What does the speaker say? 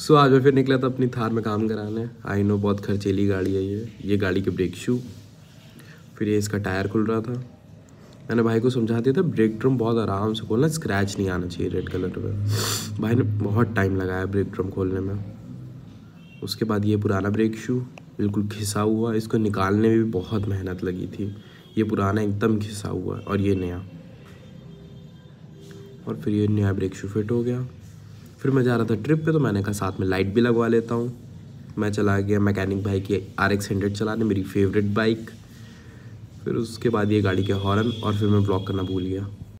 सो आज मैं फिर निकला था अपनी थार में काम कराने आई नो बहुत खर्चेली गाड़ी है ये ये गाड़ी के ब्रेक शू फिर ये इसका टायर खुल रहा था मैंने भाई को समझा दिया था ब्रेक ड्रम बहुत आराम से खोलना स्क्रैच नहीं आना चाहिए रेड कलर में भाई ने बहुत टाइम लगाया ब्रेक ड्रम खोलने में उसके बाद ये पुराना ब्रेक शू बिल्कुल घिसा हुआ इसको निकालने में भी बहुत मेहनत लगी थी ये पुराना एकदम घिसा हुआ और ये नया और फिर ये नया ब्रेक शू फिट हो गया फिर मैं जा रहा था ट्रिप पे तो मैंने कहा साथ में लाइट भी लगवा लेता हूँ मैं चला गया मैकेनिक भाई की आर एक्स हंड्रेड चलाने मेरी फेवरेट बाइक फिर उसके बाद ये गाड़ी के हॉर्न और फिर मैं ब्लॉक करना भूल गया